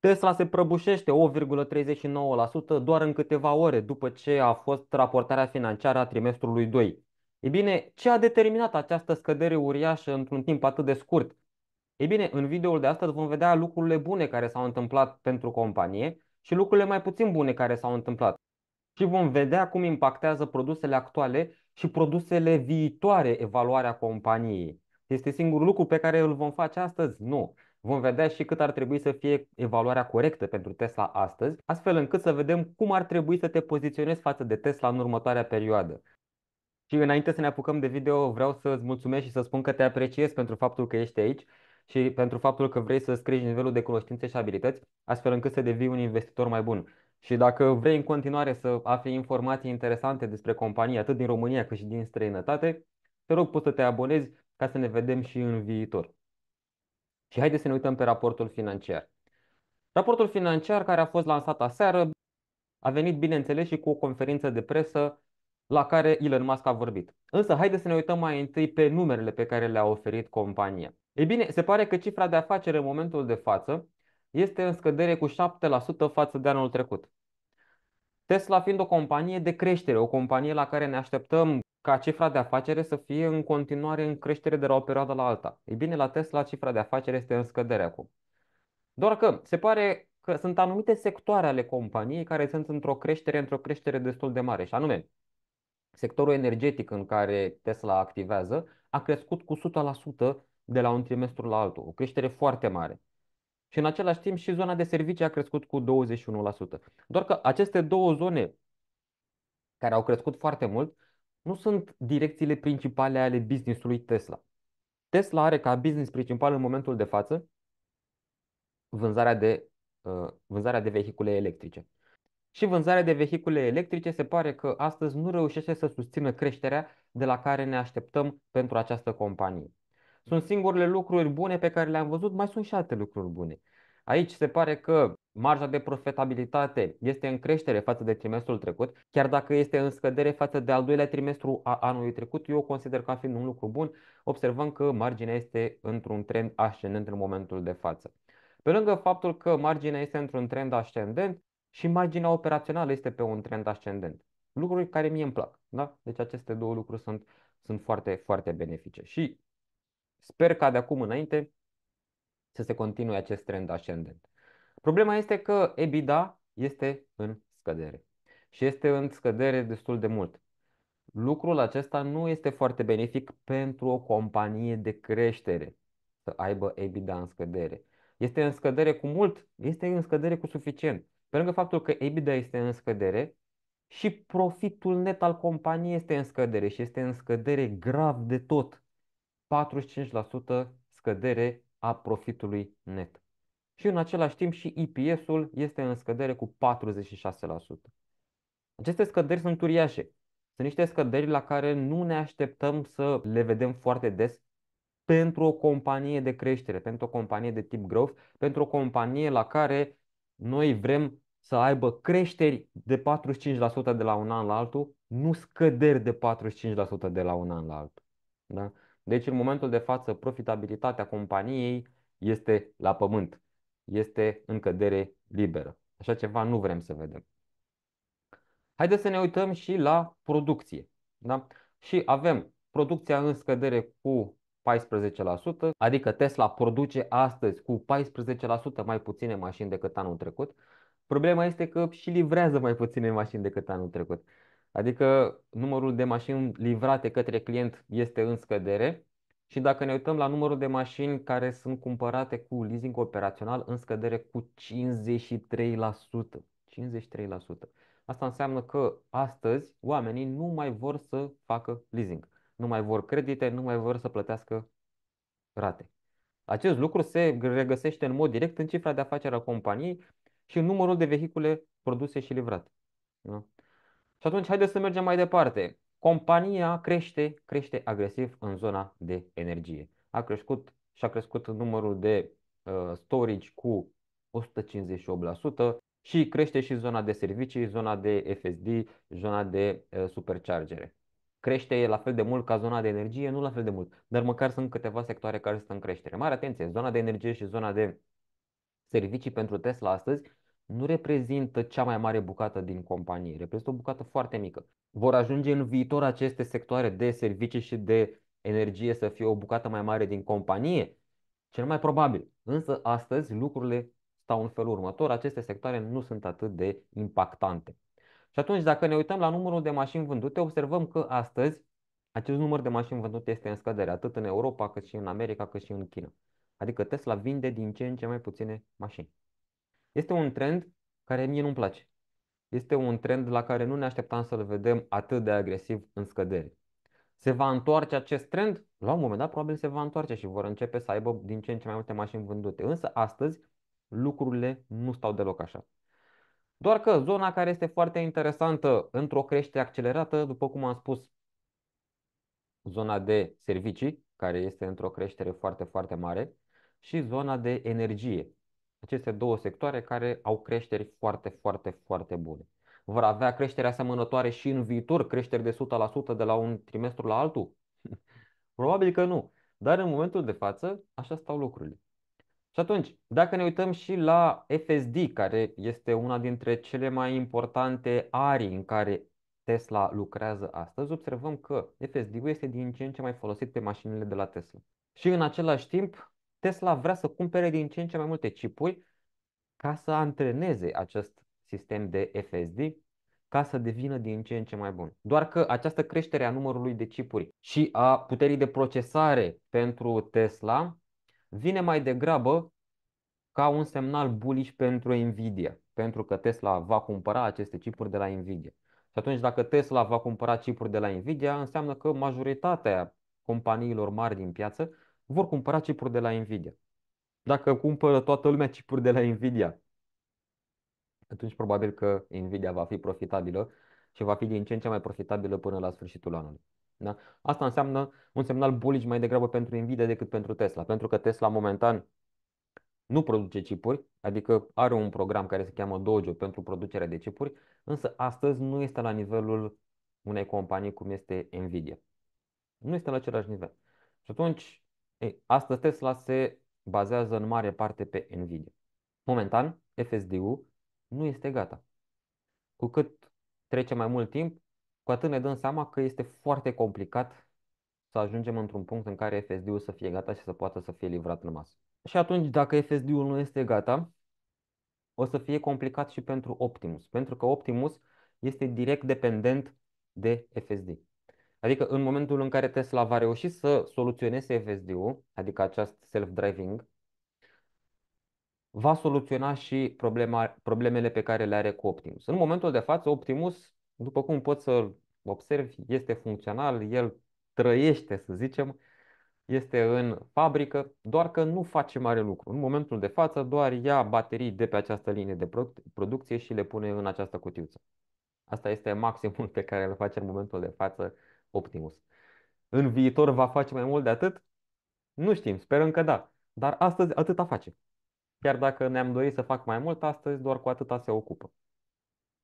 Tesla se prăbușește 8,39% doar în câteva ore după ce a fost raportarea financiară a trimestrului 2. Ei bine, ce a determinat această scădere uriașă într-un timp atât de scurt? Ei bine, în videoul de astăzi vom vedea lucrurile bune care s-au întâmplat pentru companie și lucrurile mai puțin bune care s-au întâmplat. Și vom vedea cum impactează produsele actuale și produsele viitoare evaluarea companiei. Este singurul lucru pe care îl vom face astăzi? Nu. Vom vedea și cât ar trebui să fie evaluarea corectă pentru Tesla astăzi, astfel încât să vedem cum ar trebui să te poziționezi față de Tesla în următoarea perioadă. Și înainte să ne apucăm de video, vreau să-ți mulțumesc și să spun că te apreciez pentru faptul că ești aici și pentru faptul că vrei să crești nivelul de cunoștințe și abilități, astfel încât să devii un investitor mai bun. Și dacă vrei în continuare să afli informații interesante despre companii atât din România cât și din străinătate, te rog poți să te abonezi ca să ne vedem și în viitor. Și haideți să ne uităm pe raportul financiar. Raportul financiar care a fost lansat aseară a venit, bineînțeles, și cu o conferință de presă la care Elon Musk a vorbit. Însă, haideți să ne uităm mai întâi pe numerele pe care le-a oferit compania. Ei bine, se pare că cifra de afaceri în momentul de față este în scădere cu 7% față de anul trecut. Tesla fiind o companie de creștere, o companie la care ne așteptăm ca cifra de afacere să fie în continuare în creștere de la o perioadă la alta. Ei bine, la Tesla cifra de afacere este în scădere acum. Doar că se pare că sunt anumite sectoare ale companiei care sunt într-o creștere, într-o creștere destul de mare, și anume sectorul energetic în care Tesla activează a crescut cu 100% de la un trimestru la altul, o creștere foarte mare. Și în același timp și zona de servicii a crescut cu 21%. Doar că aceste două zone care au crescut foarte mult nu sunt direcțiile principale ale businessului Tesla. Tesla are ca business principal în momentul de față vânzarea de, uh, vânzarea de vehicule electrice. Și vânzarea de vehicule electrice se pare că astăzi nu reușește să susțină creșterea de la care ne așteptăm pentru această companie. Sunt singurele lucruri bune pe care le-am văzut, mai sunt și alte lucruri bune. Aici se pare că marja de profitabilitate este în creștere față de trimestrul trecut, chiar dacă este în scădere față de al doilea trimestru a anului trecut, eu consider ca fiind un lucru bun. Observăm că marginea este într-un trend ascendent în momentul de față. Pe lângă faptul că marginea este într-un trend ascendent, și marginea operațională este pe un trend ascendent. Lucruri care mie îmi plac. Da? Deci aceste două lucruri sunt, sunt foarte, foarte benefice. Și sper ca de acum înainte să se continue acest trend ascendent. Problema este că EBITDA este în scădere și este în scădere destul de mult. Lucrul acesta nu este foarte benefic pentru o companie de creștere să aibă EBITDA în scădere. Este în scădere cu mult, este în scădere cu suficient. Pe lângă faptul că EBITDA este în scădere, și profitul net al companiei este în scădere și este în scădere grav de tot. 45% scădere a profitului net. Și în același timp și EPS-ul este în scădere cu 46%. Aceste scăderi sunt uriașe. Sunt niște scăderi la care nu ne așteptăm să le vedem foarte des pentru o companie de creștere, pentru o companie de tip growth, pentru o companie la care noi vrem să aibă creșteri de 45% de la un an la altul, nu scăderi de 45% de la un an la altul. Da? Deci, în momentul de față, profitabilitatea companiei este la pământ, este în cădere liberă. Așa ceva nu vrem să vedem. Haideți să ne uităm și la producție. Da? Și avem producția în scădere cu 14%, adică Tesla produce astăzi cu 14% mai puține mașini decât anul trecut. Problema este că și livrează mai puține mașini decât anul trecut adică numărul de mașini livrate către client este în scădere și dacă ne uităm la numărul de mașini care sunt cumpărate cu leasing operațional în scădere cu 53%. 53%. Asta înseamnă că astăzi oamenii nu mai vor să facă leasing, nu mai vor credite, nu mai vor să plătească rate. Acest lucru se regăsește în mod direct în cifra de afaceri a companiei și în numărul de vehicule produse și livrate. Da? Și atunci, haideți să mergem mai departe. Compania crește, crește agresiv în zona de energie. A crescut și a crescut numărul de uh, storage cu 158% și crește și zona de servicii, zona de FSD, zona de uh, superchargere. Crește la fel de mult ca zona de energie, nu la fel de mult, dar măcar sunt câteva sectoare care sunt în creștere. Mare atenție, zona de energie și zona de servicii pentru Tesla astăzi nu reprezintă cea mai mare bucată din companie, reprezintă o bucată foarte mică. Vor ajunge în viitor aceste sectoare de servicii și de energie să fie o bucată mai mare din companie? Cel mai probabil. Însă astăzi lucrurile stau în felul următor, aceste sectoare nu sunt atât de impactante. Și atunci, dacă ne uităm la numărul de mașini vândute, observăm că astăzi acest număr de mașini vândute este în scădere, atât în Europa, cât și în America, cât și în China. Adică Tesla vinde din ce în ce mai puține mașini. Este un trend care mie nu-mi place. Este un trend la care nu ne așteptam să-l vedem atât de agresiv în scădere. Se va întoarce acest trend? La un moment dat probabil se va întoarce și vor începe să aibă din ce în ce mai multe mașini vândute. Însă astăzi lucrurile nu stau deloc așa. Doar că zona care este foarte interesantă într-o creștere accelerată, după cum am spus, zona de servicii, care este într-o creștere foarte, foarte mare, și zona de energie, aceste două sectoare care au creșteri foarte, foarte, foarte bune. Vor avea creșteri asemănătoare și în viitor, creșteri de 100% de la un trimestru la altul? Probabil că nu. Dar în momentul de față, așa stau lucrurile. Și atunci, dacă ne uităm și la FSD, care este una dintre cele mai importante arii în care Tesla lucrează astăzi, observăm că FSD-ul este din ce în ce mai folosit pe mașinile de la Tesla. Și în același timp, Tesla vrea să cumpere din ce în ce mai multe chipuri ca să antreneze acest sistem de FSD ca să devină din ce în ce mai bun. Doar că această creștere a numărului de chipuri și a puterii de procesare pentru Tesla vine mai degrabă ca un semnal bullish pentru Nvidia, pentru că Tesla va cumpăra aceste chipuri de la Nvidia. Și atunci dacă Tesla va cumpăra chipuri de la Nvidia, înseamnă că majoritatea companiilor mari din piață vor cumpăra chipuri de la Nvidia. Dacă cumpără toată lumea chipuri de la Nvidia, atunci probabil că Nvidia va fi profitabilă și va fi din ce în ce mai profitabilă până la sfârșitul anului. Da? Asta înseamnă un semnal bullish mai degrabă pentru Nvidia decât pentru Tesla, pentru că Tesla momentan nu produce chipuri, adică are un program care se cheamă Dojo pentru producerea de chipuri, însă astăzi nu este la nivelul unei companii cum este Nvidia. Nu este la același nivel. Și atunci ei, astăzi Tesla se bazează în mare parte pe Nvidia. Momentan, FSD-ul nu este gata. Cu cât trece mai mult timp, cu atât ne dăm seama că este foarte complicat să ajungem într-un punct în care FSD-ul să fie gata și să poată să fie livrat în masă. Și atunci, dacă FSD-ul nu este gata, o să fie complicat și pentru Optimus, pentru că Optimus este direct dependent de FSD. Adică în momentul în care Tesla va reuși să soluționeze FSD-ul, adică acest self-driving, va soluționa și problema, problemele pe care le are cu Optimus. În momentul de față, Optimus, după cum poți să observi, este funcțional, el trăiește, să zicem, este în fabrică, doar că nu face mare lucru. În momentul de față doar ia baterii de pe această linie de producție și le pune în această cutiuță. Asta este maximul pe care îl face în momentul de față Optimus. În viitor va face mai mult de atât? Nu știm, sperăm că da. Dar astăzi atâta face. Chiar dacă ne-am dorit să fac mai mult, astăzi doar cu atâta se ocupă.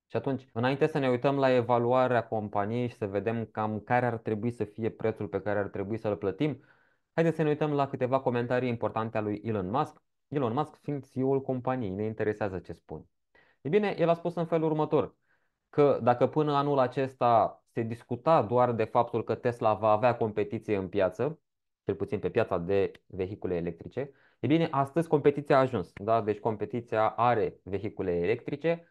Și atunci, înainte să ne uităm la evaluarea companiei și să vedem cam care ar trebui să fie prețul pe care ar trebui să-l plătim, haideți să ne uităm la câteva comentarii importante ale lui Elon Musk. Elon Musk fiind CEO-ul companiei, ne interesează ce spun. E bine, el a spus în felul următor, că dacă până anul acesta se discuta doar de faptul că Tesla va avea competiție în piață, cel puțin pe piața de vehicule electrice. E bine, astăzi competiția a ajuns, da? deci competiția are vehicule electrice,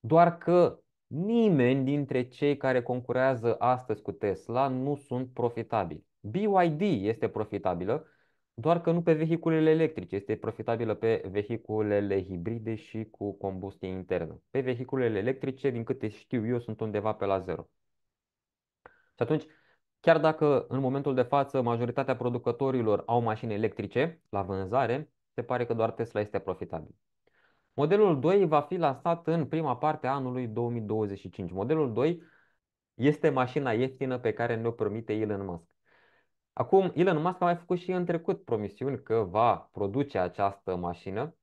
doar că nimeni dintre cei care concurează astăzi cu Tesla nu sunt profitabili. BYD este profitabilă, doar că nu pe vehiculele electrice, este profitabilă pe vehiculele hibride și cu combustie internă. Pe vehiculele electrice, din câte știu eu, sunt undeva pe la zero. Și atunci, chiar dacă în momentul de față majoritatea producătorilor au mașini electrice la vânzare, se pare că doar Tesla este profitabil. Modelul 2 va fi lansat în prima parte a anului 2025. Modelul 2 este mașina ieftină pe care ne-o promite Elon Musk. Acum, Elon Musk a mai făcut și în trecut promisiuni că va produce această mașină.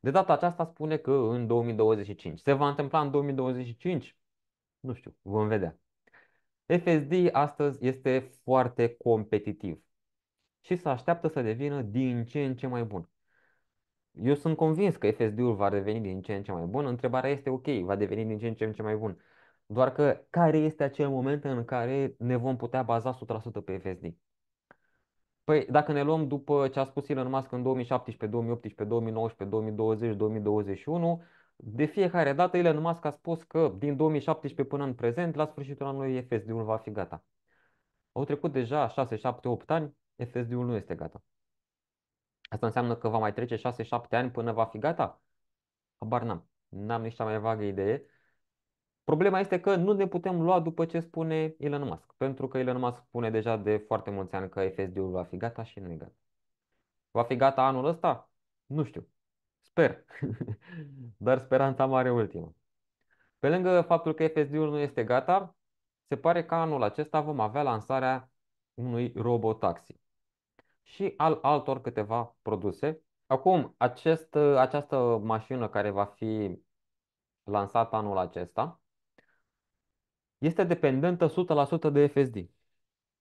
De data aceasta spune că în 2025. Se va întâmpla în 2025? Nu știu, vom vedea. FSD astăzi este foarte competitiv și se așteaptă să devină din ce în ce mai bun. Eu sunt convins că FSD-ul va deveni din ce în ce mai bun. Întrebarea este ok, va deveni din ce în ce, în ce mai bun. Doar că care este acel moment în care ne vom putea baza 100% pe FSD? Păi dacă ne luăm după ce a spus Elon Musk în 2017, 2018, 2019, 2020, 2021, de fiecare dată, Elon Musk a spus că din 2017 până în prezent, la sfârșitul anului FSD-ul va fi gata. Au trecut deja 6, 7, 8 ani, FSD-ul nu este gata. Asta înseamnă că va mai trece 6-7 ani până va fi gata? Habar n-am. N-am nici cea mai vagă idee. Problema este că nu ne putem lua după ce spune Elon Musk, pentru că Elon Musk spune deja de foarte mulți ani că FSD-ul va fi gata și nu e gata. Va fi gata anul ăsta? Nu știu. Sper. Dar speranța mare ultimă. Pe lângă faptul că FSD-ul nu este gata, se pare că anul acesta vom avea lansarea unui robotaxi și al altor câteva produse. Acum, acest, această mașină care va fi lansată anul acesta este dependentă 100% de FSD.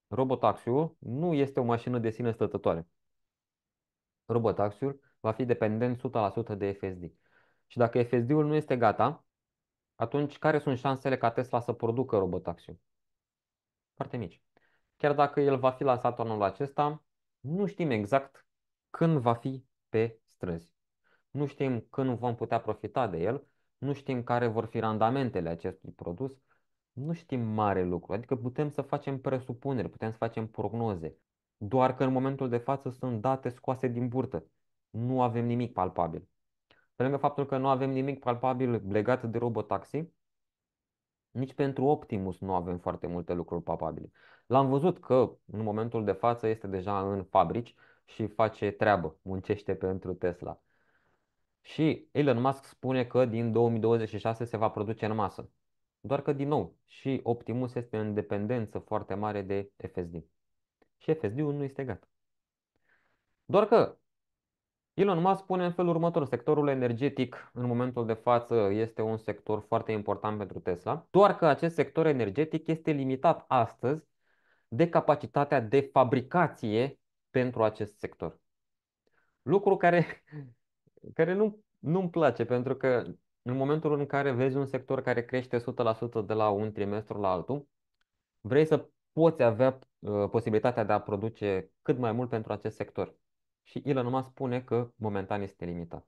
Robotaxiul nu este o mașină de sine stătătoare. Robotaxiul va fi dependent 100% de FSD. Și dacă FSD-ul nu este gata, atunci care sunt șansele ca Tesla să producă robotaxi Foarte mici. Chiar dacă el va fi lansat anul acesta, nu știm exact când va fi pe străzi. Nu știm când vom putea profita de el, nu știm care vor fi randamentele acestui produs, nu știm mare lucru. Adică putem să facem presupuneri, putem să facem prognoze. Doar că în momentul de față sunt date scoase din burtă nu avem nimic palpabil. Pe lângă faptul că nu avem nimic palpabil legat de robotaxi, nici pentru Optimus nu avem foarte multe lucruri palpabile. L-am văzut că în momentul de față este deja în fabrici și face treabă, muncește pentru Tesla. Și Elon Musk spune că din 2026 se va produce în masă. Doar că, din nou, și Optimus este în dependență foarte mare de FSD. Și FSD-ul nu este gata. Doar că Elon Musk spune în felul următor, sectorul energetic în momentul de față este un sector foarte important pentru Tesla, doar că acest sector energetic este limitat astăzi de capacitatea de fabricație pentru acest sector. Lucru care, care nu, nu-mi place, pentru că în momentul în care vezi un sector care crește 100% de la un trimestru la altul, vrei să poți avea uh, posibilitatea de a produce cât mai mult pentru acest sector și Elon Musk spune că momentan este limitat.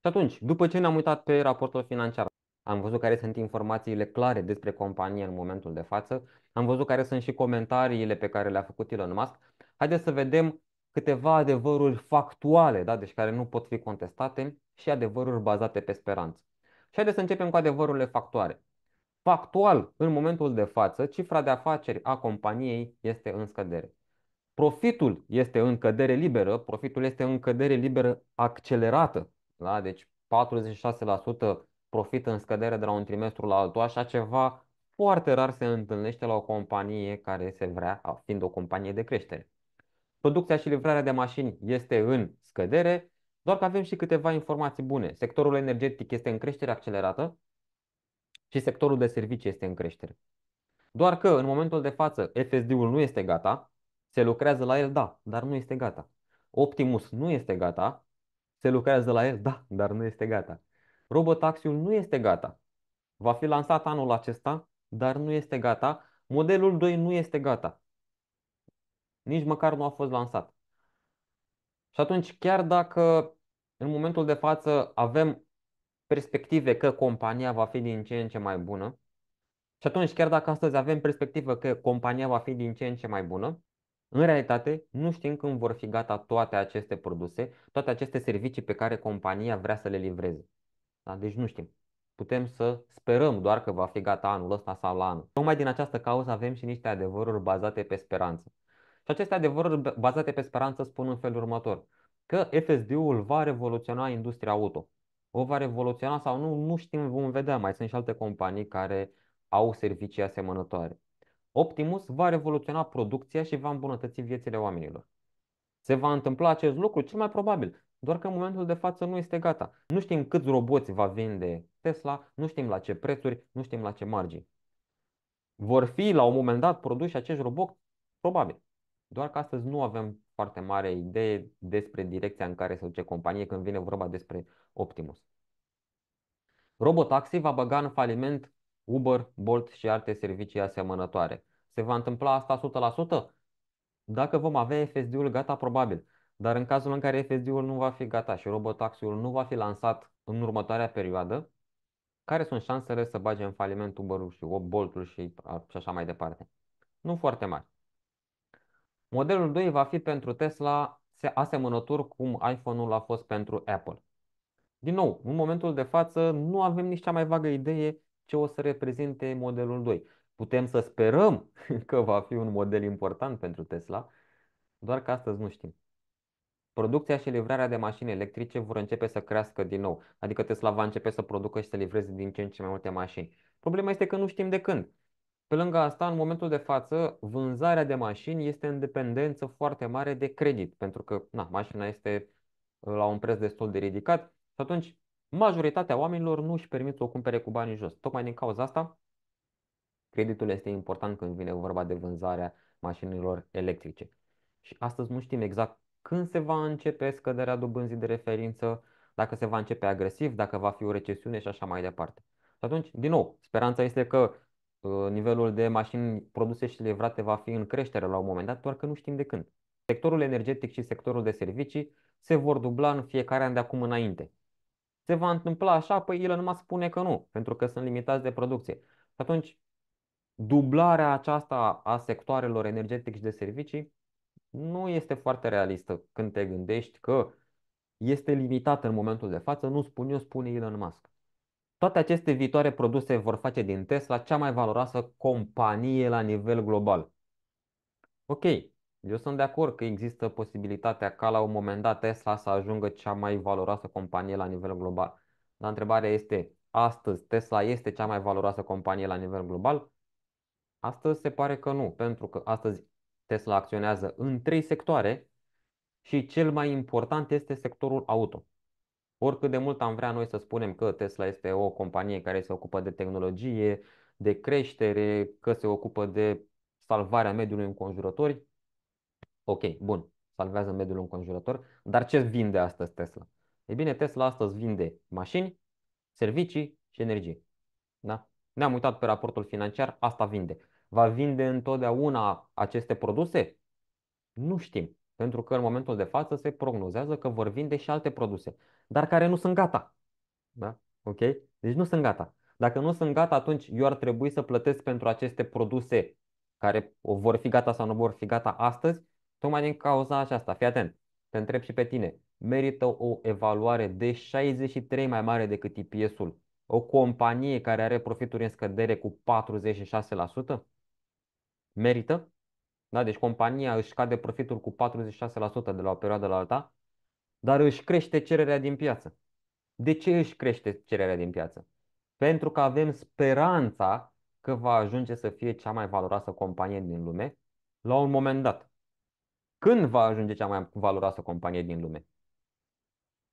Și atunci, după ce ne-am uitat pe raportul financiar, am văzut care sunt informațiile clare despre companie în momentul de față, am văzut care sunt și comentariile pe care le-a făcut Elon Musk. Haideți să vedem câteva adevăruri factuale, da? deci care nu pot fi contestate, și adevăruri bazate pe speranță. Și haideți să începem cu adevărurile factuale. Factual, în momentul de față, cifra de afaceri a companiei este în scădere. Profitul este în cădere liberă, profitul este în cădere liberă accelerată. Da? Deci 46% profit în scădere de la un trimestru la altul, așa ceva foarte rar se întâlnește la o companie care se vrea, fiind o companie de creștere. Producția și livrarea de mașini este în scădere, doar că avem și câteva informații bune. Sectorul energetic este în creștere accelerată și sectorul de servicii este în creștere. Doar că în momentul de față FSD-ul nu este gata, se lucrează la el, da, dar nu este gata. Optimus nu este gata, se lucrează la el, da, dar nu este gata. Robotaxiul nu este gata. Va fi lansat anul acesta, dar nu este gata. Modelul 2 nu este gata. Nici măcar nu a fost lansat. Și atunci, chiar dacă în momentul de față avem perspective că compania va fi din ce în ce mai bună, și atunci, chiar dacă astăzi avem perspectivă că compania va fi din ce în ce mai bună, în realitate, nu știm când vor fi gata toate aceste produse, toate aceste servicii pe care compania vrea să le livreze. Da? Deci nu știm. Putem să sperăm doar că va fi gata anul ăsta sau la anul. Tocmai din această cauză avem și niște adevăruri bazate pe speranță. Și aceste adevăruri bazate pe speranță spun în felul următor. Că FSD-ul va revoluționa industria auto. O va revoluționa sau nu, nu știm, vom vedea. Mai sunt și alte companii care au servicii asemănătoare. Optimus va revoluționa producția și va îmbunătăți viețile oamenilor. Se va întâmpla acest lucru cel mai probabil, doar că în momentul de față nu este gata. Nu știm câți roboți va vinde Tesla, nu știm la ce prețuri, nu știm la ce margini. Vor fi la un moment dat produși acești roboți? Probabil. Doar că astăzi nu avem foarte mare idee despre direcția în care se duce companie când vine vorba despre Optimus. Robotaxi va băga în faliment Uber, Bolt și alte servicii asemănătoare. Se va întâmpla asta 100%? Dacă vom avea FSD-ul gata, probabil. Dar în cazul în care FSD-ul nu va fi gata și robotaxiul nu va fi lansat în următoarea perioadă, care sunt șansele să bage în faliment Uber-ul și Bolt-ul și așa mai departe? Nu foarte mari. Modelul 2 va fi pentru Tesla asemănător cum iPhone-ul a fost pentru Apple. Din nou, în momentul de față nu avem nici cea mai vagă idee ce o să reprezinte modelul 2. Putem să sperăm că va fi un model important pentru Tesla, doar că astăzi nu știm. Producția și livrarea de mașini electrice vor începe să crească din nou, adică Tesla va începe să producă și să livreze din ce în ce mai multe mașini. Problema este că nu știm de când. Pe lângă asta, în momentul de față, vânzarea de mașini este în dependență foarte mare de credit, pentru că na, mașina este uh, la un preț destul de ridicat și atunci majoritatea oamenilor nu își permit să o cumpere cu banii jos. Tocmai din cauza asta, creditul este important când vine vorba de vânzarea mașinilor electrice. Și astăzi nu știm exact când se va începe scăderea dobânzii de referință, dacă se va începe agresiv, dacă va fi o recesiune și așa mai departe. Și atunci, din nou, speranța este că ă, nivelul de mașini produse și livrate va fi în creștere la un moment dat, doar că nu știm de când. Sectorul energetic și sectorul de servicii se vor dubla în fiecare an de acum înainte se va întâmpla așa? Păi el nu mă spune că nu, pentru că sunt limitați de producție. Și atunci, dublarea aceasta a sectoarelor energetic și de servicii nu este foarte realistă când te gândești că este limitată în momentul de față, nu spun eu, spune Elon Musk. Toate aceste viitoare produse vor face din Tesla cea mai valoroasă companie la nivel global. Ok, eu sunt de acord că există posibilitatea ca la un moment dat Tesla să ajungă cea mai valoroasă companie la nivel global. Dar întrebarea este, astăzi Tesla este cea mai valoroasă companie la nivel global? Astăzi se pare că nu, pentru că astăzi Tesla acționează în trei sectoare și cel mai important este sectorul auto. Oricât de mult am vrea noi să spunem că Tesla este o companie care se ocupă de tehnologie, de creștere, că se ocupă de salvarea mediului înconjurător. Ok, bun, salvează mediul înconjurător, dar ce vinde astăzi Tesla? E bine, Tesla astăzi vinde mașini, servicii și energie. Da? Ne-am uitat pe raportul financiar, asta vinde. Va vinde întotdeauna aceste produse? Nu știm, pentru că în momentul de față se prognozează că vor vinde și alte produse, dar care nu sunt gata. Da? Ok? Deci nu sunt gata. Dacă nu sunt gata, atunci eu ar trebui să plătesc pentru aceste produse care vor fi gata sau nu vor fi gata astăzi Tocmai din cauza aceasta, fii atent, te întreb și pe tine, merită o evaluare de 63 mai mare decât ips ul o companie care are profituri în scădere cu 46%? Merită? Da, deci compania își cade profitul cu 46% de la o perioadă la alta, dar își crește cererea din piață. De ce își crește cererea din piață? Pentru că avem speranța că va ajunge să fie cea mai valoroasă companie din lume la un moment dat. Când va ajunge cea mai valoroasă companie din lume?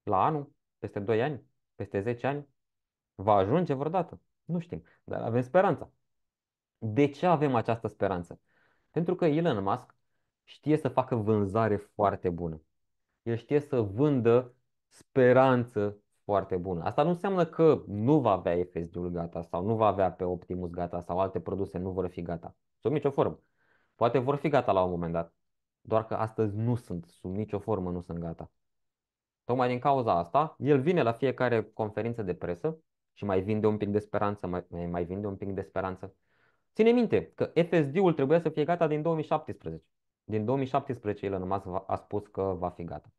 La anul? Peste 2 ani? Peste 10 ani? Va ajunge vreodată? Nu știm, dar avem speranța. De ce avem această speranță? Pentru că Elon Musk știe să facă vânzare foarte bună. El știe să vândă speranță foarte bună. Asta nu înseamnă că nu va avea FSD-ul gata sau nu va avea pe Optimus gata sau alte produse nu vor fi gata. Sub nicio formă. Poate vor fi gata la un moment dat. Doar că astăzi nu sunt, sub nicio formă nu sunt gata. Tocmai din cauza asta, el vine la fiecare conferință de presă și mai vinde un pic de speranță, mai, mai vinde un pic de speranță. Ține minte că FSD-ul trebuia să fie gata din 2017. Din 2017 el Musk a spus că va fi gata.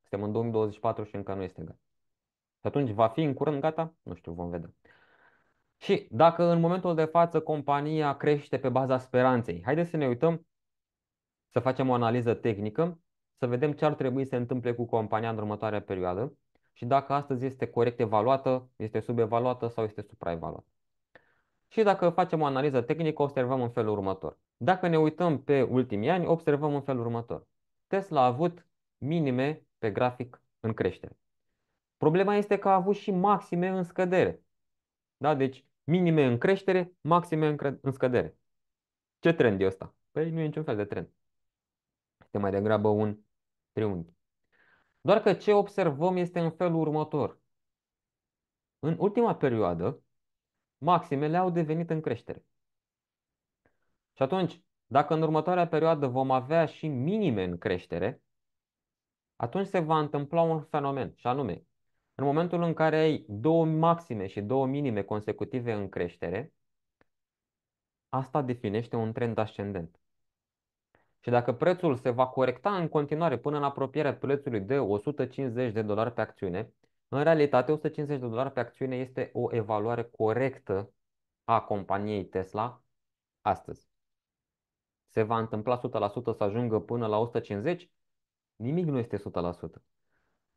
Suntem în 2024 și încă nu este gata. Și atunci va fi în curând gata? Nu știu, vom vedea. Și dacă în momentul de față compania crește pe baza speranței, haideți să ne uităm să facem o analiză tehnică, să vedem ce ar trebui să se întâmple cu compania în următoarea perioadă și dacă astăzi este corect evaluată, este subevaluată sau este supraevaluată. Și dacă facem o analiză tehnică, observăm în felul următor. Dacă ne uităm pe ultimii ani, observăm în felul următor. Tesla a avut minime pe grafic în creștere. Problema este că a avut și maxime în scădere. Da? Deci minime în creștere, maxime în, în scădere. Ce trend e ăsta? Păi nu e niciun fel de trend este mai degrabă un triunghi. Doar că ce observăm este în felul următor. În ultima perioadă, maximele au devenit în creștere. Și atunci, dacă în următoarea perioadă vom avea și minime în creștere, atunci se va întâmpla un fenomen, și anume, în momentul în care ai două maxime și două minime consecutive în creștere, asta definește un trend ascendent. Și dacă prețul se va corecta în continuare până în apropierea prețului de 150 de dolari pe acțiune, în realitate 150 de dolari pe acțiune este o evaluare corectă a companiei Tesla astăzi. Se va întâmpla 100% să ajungă până la 150? Nimic nu este 100%.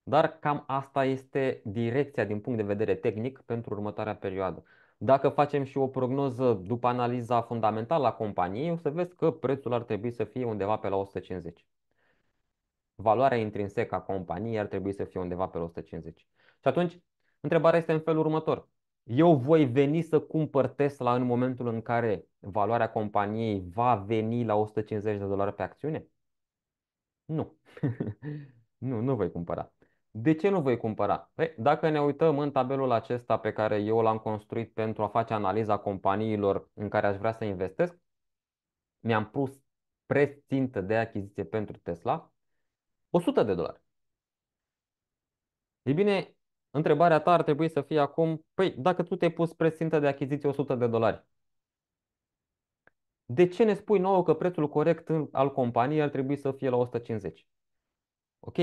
Dar cam asta este direcția din punct de vedere tehnic pentru următoarea perioadă. Dacă facem și o prognoză după analiza fundamentală a companiei, o să vezi că prețul ar trebui să fie undeva pe la 150. Valoarea intrinsecă a companiei ar trebui să fie undeva pe la 150. Și atunci, întrebarea este în felul următor. Eu voi veni să cumpăr Tesla în momentul în care valoarea companiei va veni la 150 de dolari pe acțiune? Nu. nu, nu voi cumpăra. De ce nu voi cumpăra? Păi, dacă ne uităm în tabelul acesta pe care eu l-am construit pentru a face analiza companiilor în care aș vrea să investesc, mi-am pus preț țintă de achiziție pentru Tesla 100 de dolari. Ei bine, întrebarea ta ar trebui să fie acum, păi dacă tu te-ai pus preț țintă de achiziție 100 de dolari, de ce ne spui nouă că prețul corect al companiei ar trebui să fie la 150? Ok,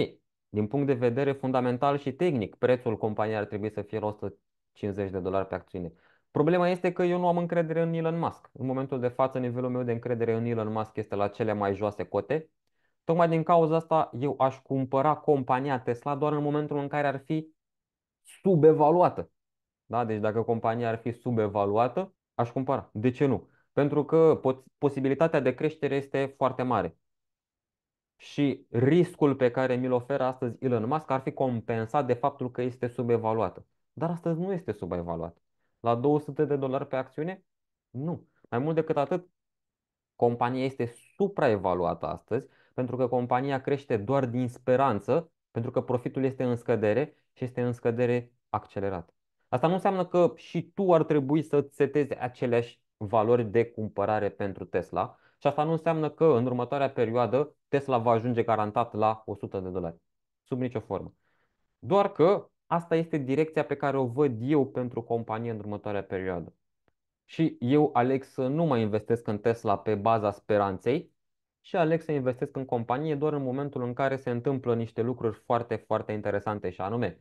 din punct de vedere fundamental și tehnic, prețul companiei ar trebui să fie 150 de dolari pe acțiune. Problema este că eu nu am încredere în Elon Musk. În momentul de față, nivelul meu de încredere în Elon Musk este la cele mai joase cote. Tocmai din cauza asta, eu aș cumpăra compania Tesla doar în momentul în care ar fi subevaluată. Da? Deci dacă compania ar fi subevaluată, aș cumpăra. De ce nu? Pentru că posibilitatea de creștere este foarte mare și riscul pe care mi-l oferă astăzi Elon Musk ar fi compensat de faptul că este subevaluată. Dar astăzi nu este subevaluată. La 200 de dolari pe acțiune? Nu. Mai mult decât atât, compania este supraevaluată astăzi pentru că compania crește doar din speranță, pentru că profitul este în scădere și este în scădere accelerată. Asta nu înseamnă că și tu ar trebui să setezi aceleași valori de cumpărare pentru Tesla, și asta nu înseamnă că în următoarea perioadă Tesla va ajunge garantat la 100 de dolari. Sub nicio formă. Doar că asta este direcția pe care o văd eu pentru companie în următoarea perioadă. Și eu aleg să nu mai investesc în Tesla pe baza speranței și aleg să investesc în companie doar în momentul în care se întâmplă niște lucruri foarte, foarte interesante și anume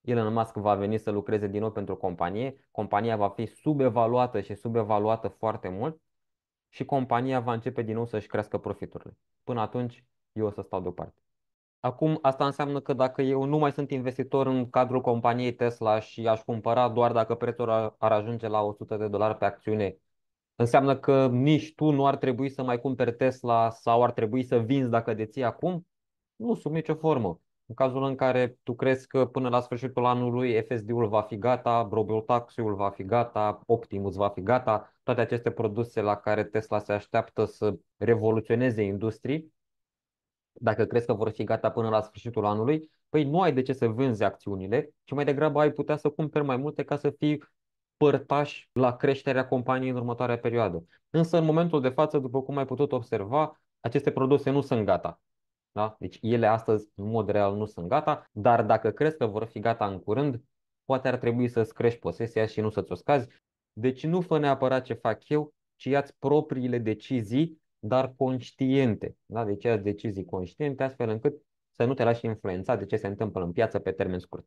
Elon Musk va veni să lucreze din nou pentru companie, compania va fi subevaluată și subevaluată foarte mult și compania va începe din nou să-și crească profiturile. Până atunci, eu o să stau deoparte. Acum, asta înseamnă că dacă eu nu mai sunt investitor în cadrul companiei Tesla și aș cumpăra doar dacă prețul ar ajunge la 100 de dolari pe acțiune, înseamnă că nici tu nu ar trebui să mai cumperi Tesla sau ar trebui să vinzi dacă deții acum? Nu, sub nicio formă. În cazul în care tu crezi că până la sfârșitul anului FSD-ul va fi gata, Robotaxi-ul va fi gata, Optimus va fi gata, toate aceste produse la care Tesla se așteaptă să revoluționeze industrii, dacă crezi că vor fi gata până la sfârșitul anului, păi nu ai de ce să vânzi acțiunile, ci mai degrabă ai putea să cumperi mai multe ca să fii părtași la creșterea companiei în următoarea perioadă. Însă, în momentul de față, după cum ai putut observa, aceste produse nu sunt gata. Da? Deci ele astăzi, în mod real, nu sunt gata, dar dacă crezi că vor fi gata în curând, poate ar trebui să-ți crești posesia și nu să-ți o scazi. Deci nu fă neapărat ce fac eu, ci ia-ți propriile decizii, dar conștiente. Da? Deci ia decizii conștiente, astfel încât să nu te lași influențat de ce se întâmplă în piață pe termen scurt.